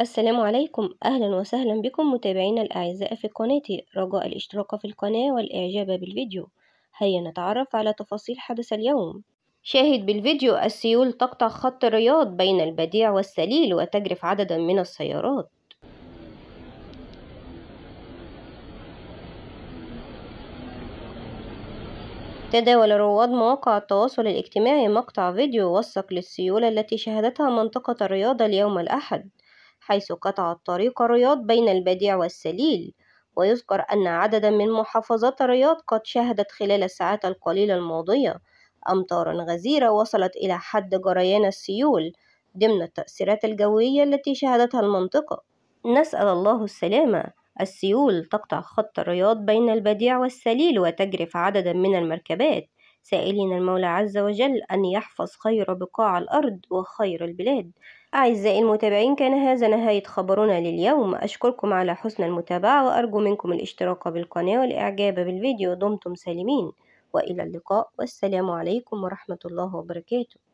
السلام عليكم أهلا وسهلا بكم متابعينا الأعزاء في قناتي رجاء الاشتراك في القناة والإعجاب بالفيديو هيا نتعرف على تفاصيل حدث اليوم شاهد بالفيديو السيول تقطع خط الرياض بين البديع والسليل وتجرف عددا من السيارات تداول رواد مواقع التواصل الاجتماعي مقطع فيديو وثق للسيولة التي شهدتها منطقة الرياض اليوم الأحد حيث قطع الطريق الرياض بين البديع والسليل ويذكر أن عددا من محافظات الرياض قد شهدت خلال الساعات القليلة الماضية أمطارا غزيرة وصلت إلى حد جريان السيول ضمن التأثيرات الجوية التي شهدتها المنطقة نسأل الله السلامة السيول تقطع خط الرياض بين البديع والسليل وتجرف عددا من المركبات سائلين المولى عز وجل أن يحفظ خير بقاع الأرض وخير البلاد أعزائي المتابعين كان هذا نهاية خبرنا لليوم أشكركم على حسن المتابعة وأرجو منكم الاشتراك بالقناة والإعجاب بالفيديو دمتم سالمين وإلى اللقاء والسلام عليكم ورحمة الله وبركاته